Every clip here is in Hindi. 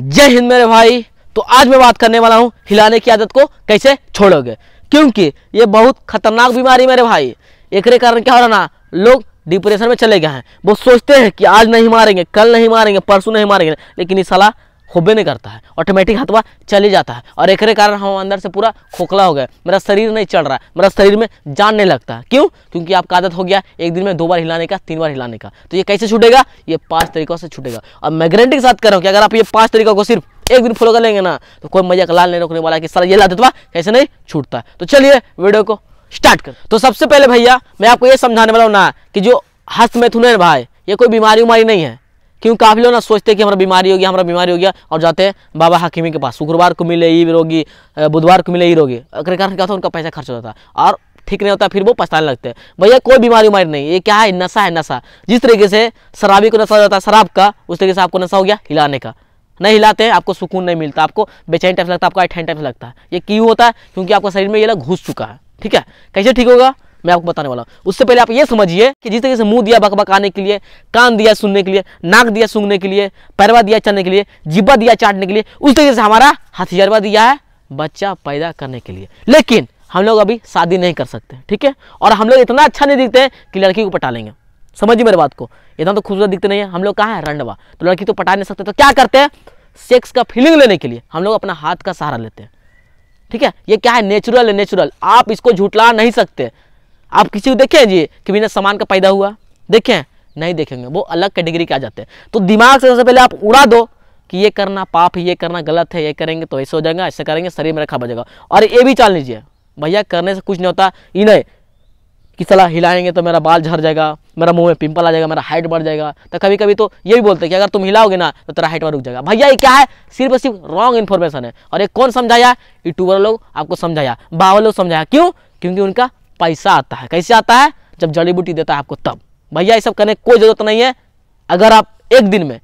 जय हिंद मेरे भाई तो आज मैं बात करने वाला हूँ हिलाने की आदत को कैसे छोड़ोगे क्योंकि ये बहुत खतरनाक बीमारी मेरे भाई एक कारण क्या हो रहा ना लोग डिप्रेशन में चले गए हैं वो सोचते हैं कि आज नहीं मारेंगे कल नहीं मारेंगे परसों नहीं मारेंगे लेकिन ये सलाह होबे नहीं करता है ऑटोमेटिक हथवा चले जाता है और एक कारण हम अंदर से पूरा खोखला हो गया मेरा शरीर नहीं चल रहा है मेरा शरीर में जान नहीं लगता क्यों क्योंकि आपका आदत हो गया एक दिन में दो बार हिलाने का तीन बार हिलाने का तो ये कैसे छूटेगा ये पाँच तरीकों से छूटेगा और मैं गारंटी के साथ कर रहा हूँ कि अगर आप ये पाँच तरीकों को सिर्फ एक दिन फॉलो कर लेंगे ना तो कोई मजाक लाल नहीं रोकने वाला कि सर ये ला देता कैसे नहीं छूटता तो चलिए वीडियो को स्टार्ट कर तो सबसे पहले भैया मैं आपको ये समझाने वाला हूँ ना कि जो हस्त मैथुन है भाई ये कोई बीमारी उमारी नहीं है क्यों काफ़ी लोग ना सोचते कि हमारा बीमारी हो गया हमारा बीमारी हो गया और जाते हैं बाबा हकीमी के पास शुक्रवार को मिले ये रोगी बुधवार को मिले ये रोगी अगर कारण क्या होता है उनका पैसा खर्च होता है और ठीक नहीं होता फिर वो पछताने लगते हैं भैया कोई बीमारी उमारी नहीं ये क्या है नशा है नशा जिस तरीके से शराबी को नशा हो जाता है शराब का उस तरीके से आपको नशा हो गया हिलाने का नहीं हिलाते हैं आपको सुकून नहीं मिलता आपको बेचैन टाइप लगता है आपको आठ टाइप लगता है ये क्यों होता है क्योंकि आपका शरीर में ये लग घुस चुका है ठीक है कैसे ठीक होगा मैं आपको बताने वाला हूँ उससे पहले आप ये समझिए कि जिस तरीके से मुंह दिया बकबकाने के लिए कान दिया सुनने के लिए नाक दिया सूंघने के लिए पैरवा दिया चलने के लिए जिब्बा दिया चाटने के लिए उस तरीके से हमारा हथियारवा दिया है बच्चा पैदा करने के लिए लेकिन हम लोग अभी शादी नहीं कर सकते ठीक है और हम लोग इतना अच्छा नहीं दिखते कि लड़की को पटा लेंगे समझिए मेरे बात को इतना तो खूबसूरत दिखते नहीं है हम लोग कहाँ है रंडवा तो लड़की तो पटा नहीं सकते तो क्या करते हैं सेक्स का फीलिंग लेने के लिए हम लोग अपना हाथ का सहारा लेते हैं ठीक है ये क्या है नेचुरल है नेचुरल आप इसको झुटला नहीं सकते आप किसी को देखें कि बिना सामान का पैदा हुआ देखें नहीं देखेंगे वो अलग कैटेगरी के आ जाते हैं तो दिमाग से सबसे पहले आप उड़ा दो कि ये करना पाप है ये करना गलत है ये करेंगे तो ऐसे हो जाएगा ऐसे करेंगे शरीर में रखा बजेगा और ये भी चाल लीजिए भैया करने से कुछ नहीं होता ये नहीं कि सलाह हिलाएंगे तो मेरा बाल झड़ जाएगा मेरा मुंह में पिंपल आ जाएगा मेरा हाइट बढ़ जाएगा तो कभी कभी तो ये भी बोलते हैं कि अगर तुम हिलाओगे ना तो तेरा हाइट बढ़ रुक जाएगा भैया ये क्या है सिर्फ सिर्फ रॉन्ग इन्फॉर्मेशन है और ये कौन समझाया यूट्यूबर लोग आपको समझाया बावर लोग समझाया क्यों क्योंकि उनका पैसा आता है कैसे आता है जब जड़ी बूटी देता है आपको तब भैया ये सब करने की कोई ज़रूरत नहीं है अगर आप एक दिन में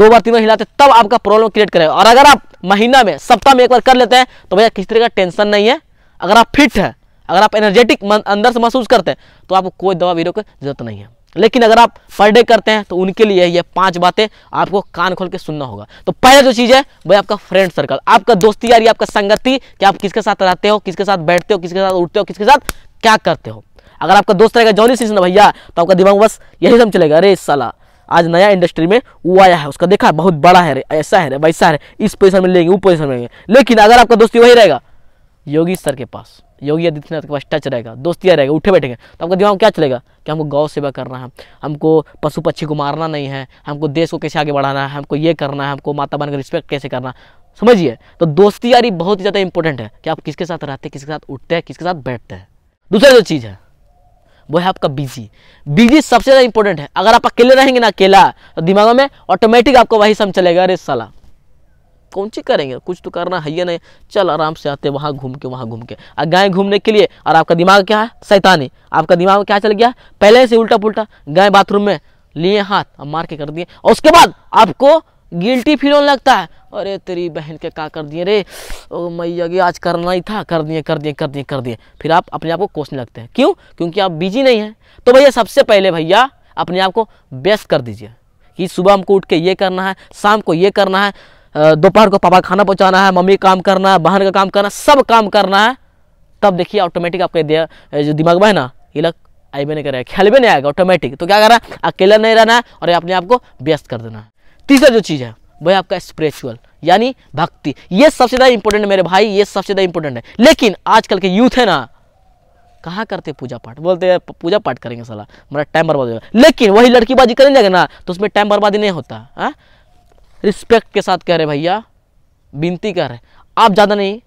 दो बार तीन बार हिलाते तब आपका प्रॉब्लम क्रिएट करेगा और अगर आप महीना में सप्ताह में एक बार कर लेते हैं तो भैया किसी तरह का टेंशन नहीं है अगर आप फिट है अगर आप एनर्जेटिक अंदर से महसूस करते हैं तो आपको कोई दवा वीरों की जरूरत नहीं है लेकिन अगर आप पर डे करते हैं तो उनके लिए ये पांच बातें आपको कान खोल के सुनना होगा तो पहला जो चीज़ है वह आपका फ्रेंड सर्कल आपका दोस्ती यारी आपका संगति कि आप किसके साथ रहते हो किसके साथ बैठते हो किसके साथ उठते हो किसके साथ क्या करते हो अगर आपका दोस्त रहेगा जॉनी सिंह भैया तो आपका दिमाग बस यही सब चलेगा अरे सला आज नया इंडस्ट्री में वो आया है उसका देखा बहुत बड़ा है रे ऐसा है रे वैसा है इस पोजिशन में लेंगे वो पोजिशन में लेंगे लेकिन अगर आपका दोस्ती वही रहेगा योगी सर के पास योगी आदित्यनाथ के पास टच रहेगा दोस्तियाँ रहेगा उठे बैठेंगे तो आपका दिमाग क्या चलेगा कि हमको गौ सेवा करना है हमको पशु पक्षी को मारना नहीं है हमको देश को कैसे आगे बढ़ाना है हमको ये करना है हमको माता बहन का रिस्पेक्ट कैसे करना समझिए तो दोस्ती यारी बहुत ही ज़्यादा इंपॉर्टेंट है कि आप किसके साथ रहते हैं किसके साथ उठते हैं किसके साथ बैठते हैं दूसरा जो चीज़ है वो है आपका बिजी बिजी सबसे ज़्यादा इंपॉर्टेंट है अगर आप अकेले रहेंगे ना अकेला तो दिमाग में ऑटोमेटिक आपको वही समझ चलेगा अरे सलाह कौन सी करेंगे कुछ तो करना है ये नहीं चल आराम से आते वहाँ घूम के वहाँ घूम के और गाय घूमने के लिए और आपका दिमाग क्या है सैतानी आपका दिमाग क्या चल गया पहले से उल्टा पुलटा गाय बाथरूम में लिए हाथ अब मार के कर दिए और उसके बाद आपको गिल्टी फील होने लगता है अरे तेरी बहन के का कर दिए रे ओ मैया की आज करना ही था कर दिए कर दिए कर दिए कर दिए फिर आप अपने आप को कोसने लगते हैं क्यों क्योंकि आप बिजी नहीं हैं तो भैया सबसे पहले भैया अपने आप को व्यस्त कर दीजिए कि सुबह हमको उठ के ये करना है शाम को ये करना है दोपहर को पापा खाना पहुंचाना है मम्मी काम करना है बहन का काम करना सब काम करना है तब देखिए ऑटोमेटिक आपके जो दिमाग में है ना ये लग आई नहीं करेगा ख्याल भी नहीं आएगा ऑटोमेटिक तो क्या करना है अकेला नहीं रहना है और अपने आप को व्यस्त कर देना है तीसरा जो चीज़ है वह आपका स्पिरिचुअल यानी भक्ति ये सबसे ज़्यादा इंपॉर्टेंट है मेरे भाई ये सबसे ज़्यादा इंपॉर्टेंट है लेकिन आजकल के यूथ है ना कहाँ करते पूजा पाठ बोलते हैं पूजा पाठ करेंगे साला मेरा टाइम बर्बाद हो जाएगा लेकिन वही लड़की बाजी करेंगे जाएगा ना तो उसमें टाइम बर्बादी नहीं होता है हाँ? रिस्पेक्ट के साथ कह रहे भैया विनती कर रहे आप ज़्यादा नहीं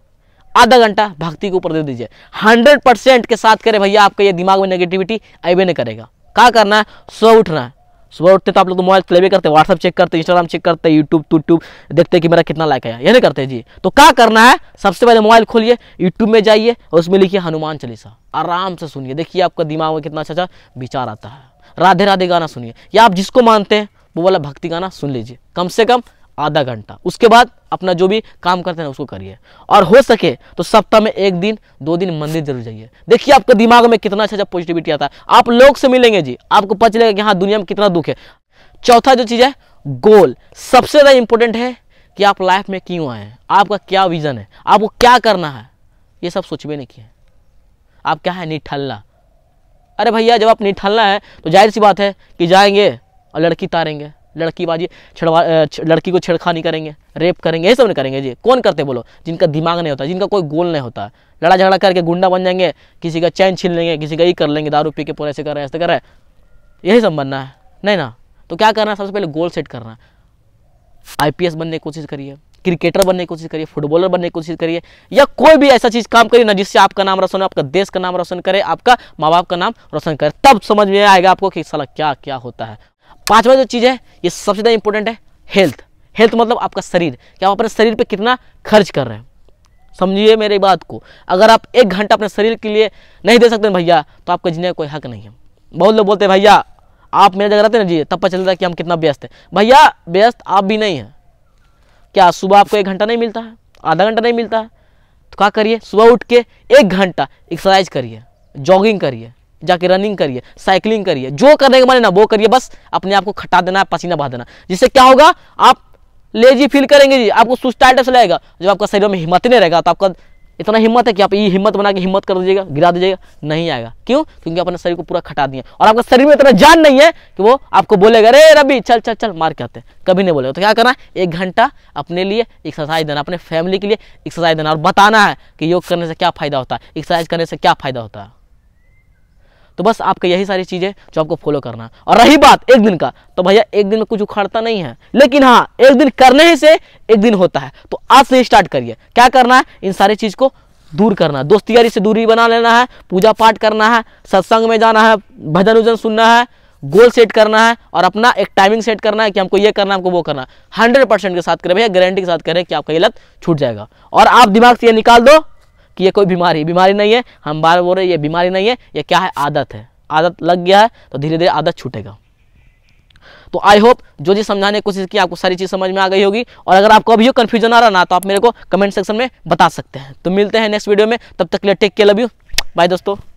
आधा घंटा भक्ति के ऊपर दे दीजिए हंड्रेड परसेंट के साथ करें भैया आपका ये दिमाग में नेगेटिविटी आईवे नहीं करेगा क्या करना है सुबह उठना है सुबह उठते तो आप लोग तो मोबाइल चले भी करते व्हाट्सअप चेक करते इंस्टाग्राम चेक करते यूट्यूब टूट्यूब देखते कि मेरा कितना लाइक है ये नहीं करते जी तो क्या करना है सबसे पहले मोबाइल खोलिए यूट्यूब में जाइए और उसमें लिखिए हनुमान चालीसा आराम से सुनिए देखिए आपका दिमाग में कितना अच्छा अच्छा विचार आता है राधे राधे गाना सुनिए या आप जिसको मानते हैं वो वाला भक्ति गाना सुन लीजिए कम से कम आधा घंटा उसके बाद अपना जो भी काम करते हैं उसको करिए और हो सके तो सप्ताह में एक दिन दो दिन मंदिर जरूर जाइए देखिए आपके दिमाग में कितना अच्छा अच्छा पॉजिटिविटी आता है आप लोग से मिलेंगे जी आपको पता चलेगा कि हाँ दुनिया में कितना दुख है चौथा जो चीज़ है गोल सबसे ज़्यादा इंपॉर्टेंट है कि आप लाइफ में क्यों आए हैं आपका क्या विज़न है आपको क्या करना है ये सब सोच भी नहीं किया आप क्या है निठल्ला अरे भैया जब आप निठल्ला है तो जाहिर सी बात है कि जाएंगे और लड़की तारेंगे लड़की बाजी छिड़वा लड़की को छेड़खानी करेंगे रेप करेंगे ये सब नहीं करेंगे जी कौन करते बोलो जिनका दिमाग नहीं होता जिनका कोई गोल नहीं होता लड़ा झगड़ा करके गुंडा बन जाएंगे किसी का चैन छीन लेंगे किसी का ये कर लेंगे दारू पी के पूरे ऐसे कर रहे हैं ऐसे कर रहे हैं यही सब बनना है नहीं ना तो क्या करना है सबसे पहले गोल सेट करना है एस बनने की कोशिश करिए क्रिकेटर बनने की कोशिश करिए फुटबॉलर बनने की कोशिश करिए या कोई भी ऐसा चीज़ काम करिए ना जिससे आपका नाम रोशन हो आपका देश का नाम रोशन करे आपका माँ बाप का नाम रोशन करे तब समझ में आएगा आपको कि साला क्या क्या होता है पांचवा जो चीज़ है ये सबसे ज़्यादा इंपॉर्टेंट है हेल्थ हेल्थ मतलब आपका शरीर क्या आप अपने शरीर पे कितना खर्च कर रहे हैं समझिए मेरी बात को अगर आप एक घंटा अपने शरीर के लिए नहीं दे सकते भैया तो आपका जीने का कोई हक नहीं है बहुत लोग बोलते हैं भैया आप मेरे जगह रहते ना जी तब पता चलता है कि हम कितना व्यस्त हैं भैया व्यस्त आप भी नहीं हैं क्या सुबह आपको एक घंटा नहीं मिलता है आधा घंटा नहीं मिलता है तो क्या करिए सुबह उठ के एक घंटा एक्सरसाइज करिए जॉगिंग करिए जाके रनिंग करिए साइकिलिंग करिए जो करने के मन ना वो करिए बस अपने आप को खटा देना है पसीना बहा देना जिससे क्या होगा आप लेजी फील करेंगे जी आपको सुस्त टाइटस लगेगा जब आपका शरीर में हिम्मत नहीं रहेगा तो आपका इतना हिम्मत है कि आप ये हिम्मत बना के हिम्मत कर दीजिएगा गिरा दीजिएगा नहीं आएगा क्यों क्योंकि अपने शरीर को पूरा खटा दिया और आपका शरीर में इतना जान नहीं है कि वो आपको बोलेगा अरे रबी चल चल चल मार के आते हैं कभी नहीं बोलेगा तो क्या करना है एक घंटा अपने लिए एक्सरसाइज देना अपने फैमिली के लिए एक्सरसाइज देना और बताना है कि योग करने से क्या फायदा होता है एक्सरसाइज करने से क्या फायदा होता है तो बस आपका यही सारी चीज़ें जो आपको फॉलो करना है और रही बात एक दिन का तो भैया एक दिन में कुछ उखाड़ता नहीं है लेकिन हाँ एक दिन करने ही से एक दिन होता है तो आज से स्टार्ट करिए क्या करना है इन सारी चीज़ को दूर करना है दोस्ती यारी से दूरी बना लेना है पूजा पाठ करना है सत्संग में जाना है भजन उजन सुनना है गोल सेट करना है और अपना एक टाइमिंग सेट करना है कि हमको ये करना है हमको वो करना है हंड्रेड परसेंट के साथ करें भैया गारंटी के साथ करें कि आपका ये लत छूट जाएगा और आप दिमाग से ये निकाल दो कि ये कोई बीमारी बीमारी नहीं है हम बार बोल रहे ये बीमारी नहीं है ये क्या है आदत है आदत लग गया है तो धीरे धीरे आदत छूटेगा तो आई होप जो जी समझाने की कोशिश की आपको सारी चीज़ समझ में आ गई होगी और अगर आपको अभी कन्फ्यूजन आ रहा ना तो आप मेरे को कमेंट सेक्शन में बता सकते हैं तो मिलते हैं नेक्स्ट वीडियो में तब तक के लिए टेक के लव यू बाय दोस्तों